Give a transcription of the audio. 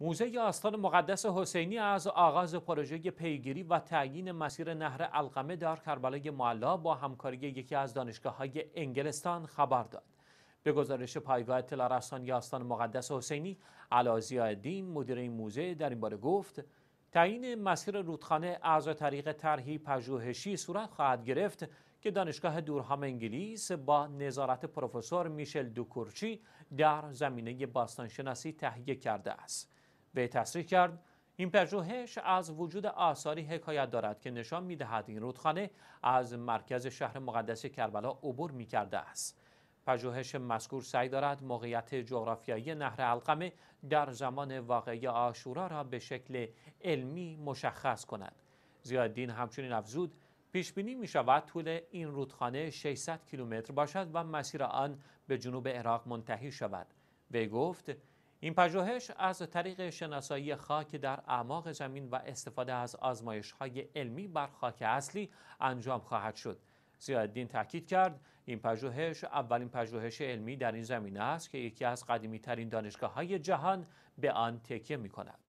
موزه آستان مقدس حسینی از آغاز پروژه پیگیری و تعیین مسیر نهر القمه در کربلای معلا با همکاری یکی از دانشگاه های انگلستان خبر داد. به گزارش پایگاه اطلاع رسانی آستان مقدس حسینی، علازی الدین مدیر این موزه در این باره گفت تعیین مسیر رودخانه از طریق طرحی پژوهشی صورت خواهد گرفت که دانشگاه دورهام انگلیس با نظارت پروفسور میشل دوکورچی در زمینه باستانشناسی تهیه کرده است. به تصریح کرد این پژوهش از وجود آثاری حکایت دارد که نشان میدهد این رودخانه از مرکز شهر مقدس کربلا عبور می کرده است. پژوهش مذکور سعی دارد موقعیت جغرافیایی نهر القمه در زمان واقعی آشورا را به شکل علمی مشخص کند. زیادین همچنین افزود پیش بینی می شود طول این رودخانه 600 کیلومتر باشد و مسیر آن به جنوب عراق منتهی شود. وی گفت این پژوهش از طریق شناسایی خاک در اعماق زمین و استفاده از آزمایش های علمی بر خاک اصلی انجام خواهد شد. زیادین تاکید کرد این پژوهش اولین پژوهش علمی در این زمینه است که یکی از قدیمی ترین دانشگاه های جهان به آن تکیه می کند.